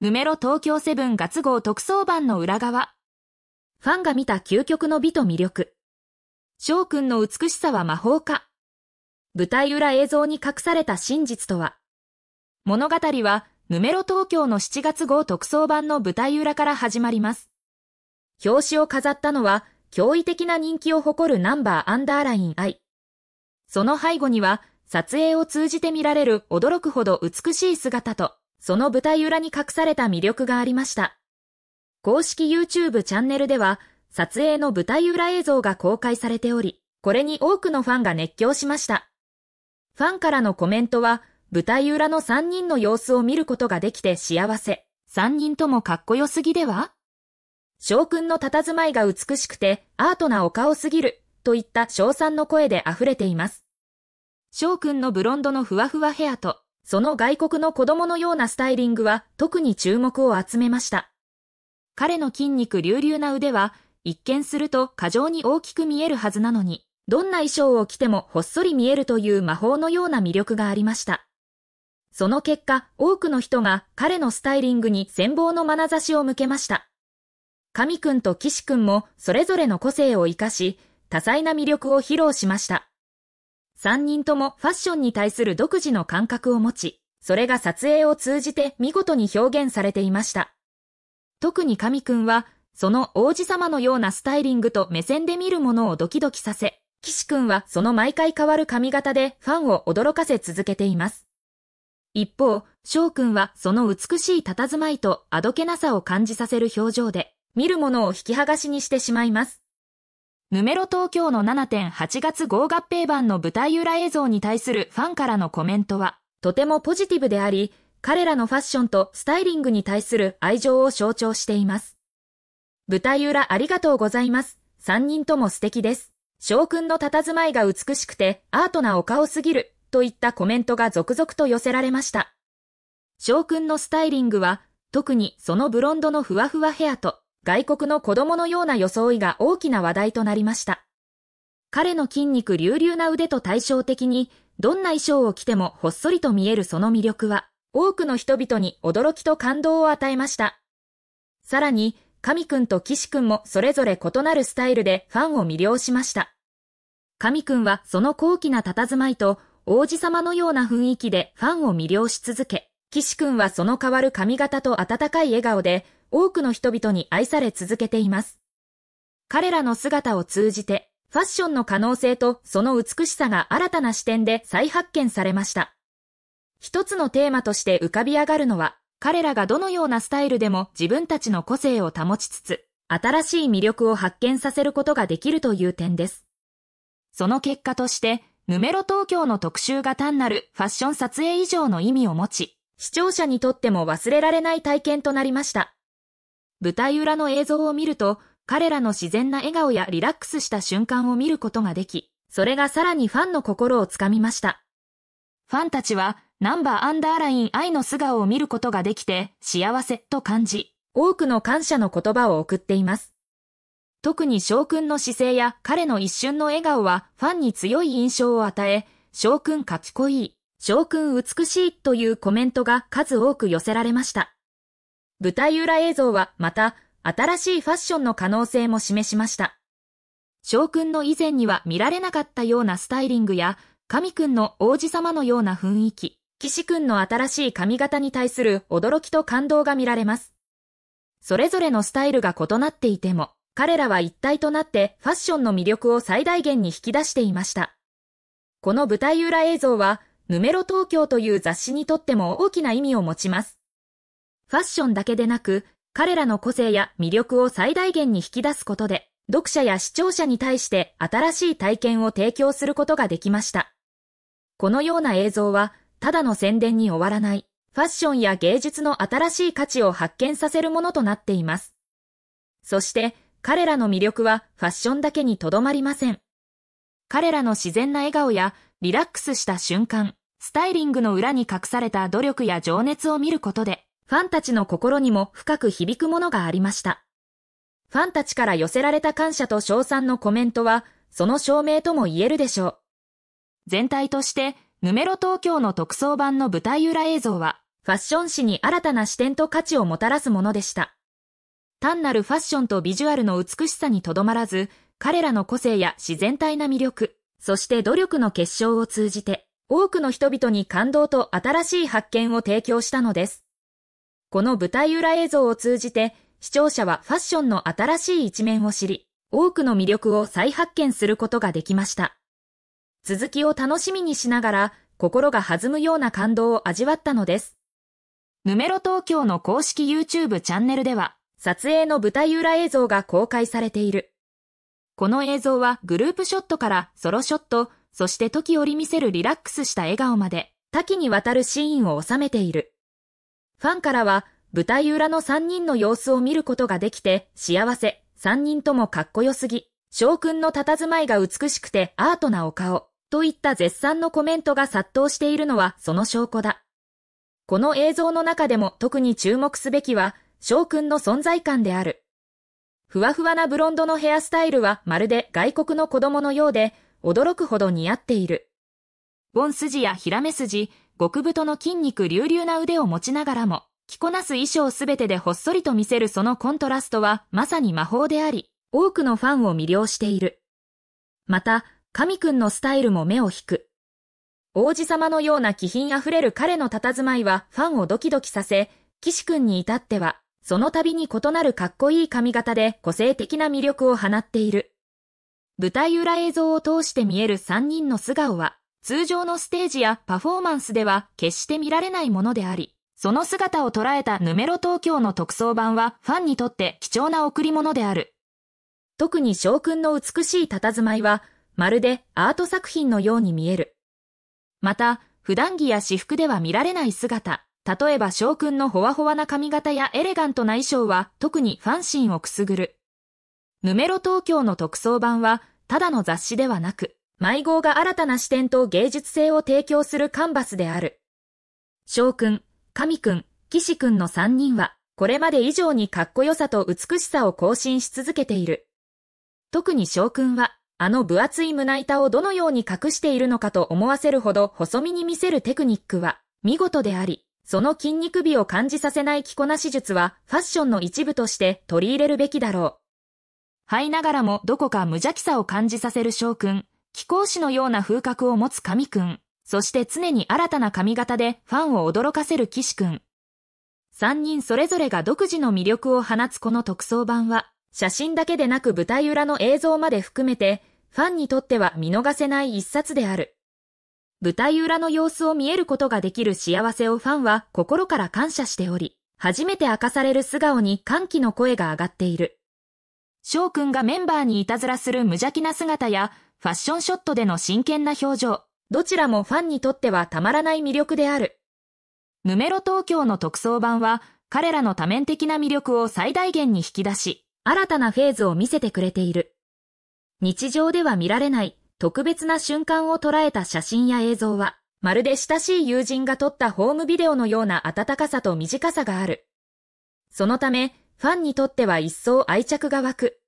ヌメロ東京セブン月号特装版の裏側。ファンが見た究極の美と魅力。翔くんの美しさは魔法か。舞台裏映像に隠された真実とは。物語は、ヌメロ東京の7月号特装版の舞台裏から始まります。表紙を飾ったのは、驚異的な人気を誇るナンバーアンダーライン I。その背後には、撮影を通じて見られる驚くほど美しい姿と、その舞台裏に隠された魅力がありました。公式 YouTube チャンネルでは、撮影の舞台裏映像が公開されており、これに多くのファンが熱狂しました。ファンからのコメントは、舞台裏の3人の様子を見ることができて幸せ。3人ともかっこよすぎでは翔くんの佇まいが美しくてアートなお顔すぎるといった賞賛の声で溢れています。翔くんのブロンドのふわふわヘアとその外国の子供のようなスタイリングは特に注目を集めました。彼の筋肉隆々な腕は、一見すると過剰に大きく見えるはずなのに、どんな衣装を着てもほっそり見えるという魔法のような魅力がありました。その結果、多くの人が彼のスタイリングに羨望の眼差しを向けました。神くんと騎士くんもそれぞれの個性を活かし、多彩な魅力を披露しました。3人ともファッションに対する独自の感覚を持ち、それが撮影を通じて見事に表現されていました。特に神くんは、その王子様のようなスタイリングと目線で見るものをドキドキさせ、岸くんはその毎回変わる髪型でファンを驚かせ続けています。一方、翔くんはその美しい佇まいとあどけなさを感じさせる表情で、見るものを引き剥がしにしてしまいます。ヌメロ東京の7.8月号合併版の舞台裏映像に対するファンからのコメントは、とてもポジティブであり、彼らのファッションとスタイリングに対する愛情を象徴しています。舞台裏ありがとうございます。3人とも素敵です。翔くんの佇まいが美しくてアートなお顔すぎるといったコメントが続々と寄せられました。翔くんのスタイリングは特にそのブロンドのふわふわヘアと外国の子供のような装いが大きな話題となりました。彼の筋肉隆々な腕と対照的に、どんな衣装を着てもほっそりと見えるその魅力は、多くの人々に驚きと感動を与えました。さらに、神くんと岸くんもそれぞれ異なるスタイルでファンを魅了しました。神くんはその高貴な佇まいと、王子様のような雰囲気でファンを魅了し続け、岸くんはその変わる髪型と温かい笑顔で、多くの人々に愛され続けています。彼らの姿を通じて、ファッションの可能性とその美しさが新たな視点で再発見されました。一つのテーマとして浮かび上がるのは、彼らがどのようなスタイルでも自分たちの個性を保ちつつ、新しい魅力を発見させることができるという点です。その結果として、ヌメロ東京の特集が単なるファッション撮影以上の意味を持ち、視聴者にとっても忘れられない体験となりました。舞台裏の映像を見ると、彼らの自然な笑顔やリラックスした瞬間を見ることができ、それがさらにファンの心をつかみました。ファンたちは、ナンバーアンダーライン愛の素顔を見ることができて、幸せと感じ、多くの感謝の言葉を送っています。特に翔くんの姿勢や彼の一瞬の笑顔はファンに強い印象を与え、翔くんかっこいい、翔くん美しいというコメントが数多く寄せられました。舞台裏映像はまた、新しいファッションの可能性も示しました。翔くんの以前には見られなかったようなスタイリングや、神くんの王子様のような雰囲気、岸くんの新しい髪型に対する驚きと感動が見られます。それぞれのスタイルが異なっていても、彼らは一体となってファッションの魅力を最大限に引き出していました。この舞台裏映像は、ヌメロ東京という雑誌にとっても大きな意味を持ちます。ファッションだけでなく、彼らの個性や魅力を最大限に引き出すことで、読者や視聴者に対して新しい体験を提供することができました。このような映像は、ただの宣伝に終わらない、ファッションや芸術の新しい価値を発見させるものとなっています。そして、彼らの魅力はファッションだけにとどまりません。彼らの自然な笑顔やリラックスした瞬間、スタイリングの裏に隠された努力や情熱を見ることで、ファンたちの心にも深く響くものがありました。ファンたちから寄せられた感謝と称賛のコメントは、その証明とも言えるでしょう。全体として、ヌメロ東京の特装版の舞台裏映像は、ファッション誌に新たな視点と価値をもたらすものでした。単なるファッションとビジュアルの美しさにとどまらず、彼らの個性や自然体な魅力、そして努力の結晶を通じて、多くの人々に感動と新しい発見を提供したのです。この舞台裏映像を通じて、視聴者はファッションの新しい一面を知り、多くの魅力を再発見することができました。続きを楽しみにしながら、心が弾むような感動を味わったのです。ヌメロ東京の公式 YouTube チャンネルでは、撮影の舞台裏映像が公開されている。この映像はグループショットからソロショット、そして時折見せるリラックスした笑顔まで、多岐にわたるシーンを収めている。ファンからは舞台裏の三人の様子を見ることができて幸せ、三人ともかっこよすぎ、翔くんの佇まいが美しくてアートなお顔、といった絶賛のコメントが殺到しているのはその証拠だ。この映像の中でも特に注目すべきは、翔くんの存在感である。ふわふわなブロンドのヘアスタイルはまるで外国の子供のようで、驚くほど似合っている。ボン筋やヒラメ筋、極太の筋肉隆々な腕を持ちながらも、着こなす衣装すべてでほっそりと見せるそのコントラストはまさに魔法であり、多くのファンを魅了している。また、神くんのスタイルも目を引く。王子様のような気品あふれる彼の佇まいはファンをドキドキさせ、岸くんに至っては、その度に異なるかっこいい髪型で個性的な魅力を放っている。舞台裏映像を通して見える三人の素顔は、通常のステージやパフォーマンスでは決して見られないものであり、その姿を捉えたヌメロ東京の特装版はファンにとって貴重な贈り物である。特に将軍の美しい佇まいは、まるでアート作品のように見える。また、普段着や私服では見られない姿、例えば将軍のほわほわな髪型やエレガントな衣装は特にファン心をくすぐる。ヌメロ東京の特装版は、ただの雑誌ではなく、迷子が新たな視点と芸術性を提供するカンバスである。翔くん、神くん、岸くんの3人は、これまで以上にかっこよさと美しさを更新し続けている。特に翔くんは、あの分厚い胸板をどのように隠しているのかと思わせるほど細身に見せるテクニックは、見事であり、その筋肉美を感じさせない着こなし術は、ファッションの一部として取り入れるべきだろう。這いながらもどこか無邪気さを感じさせる翔くん、貴公子のような風格を持つ神くん、そして常に新たな髪型でファンを驚かせる騎士くん。三人それぞれが独自の魅力を放つこの特装版は、写真だけでなく舞台裏の映像まで含めて、ファンにとっては見逃せない一冊である。舞台裏の様子を見えることができる幸せをファンは心から感謝しており、初めて明かされる素顔に歓喜の声が上がっている。翔くんがメンバーにいたずらする無邪気な姿や、ファッションショットでの真剣な表情、どちらもファンにとってはたまらない魅力である。ヌメロ東京の特装版は、彼らの多面的な魅力を最大限に引き出し、新たなフェーズを見せてくれている。日常では見られない特別な瞬間を捉えた写真や映像は、まるで親しい友人が撮ったホームビデオのような温かさと短さがある。そのため、ファンにとっては一層愛着が湧く。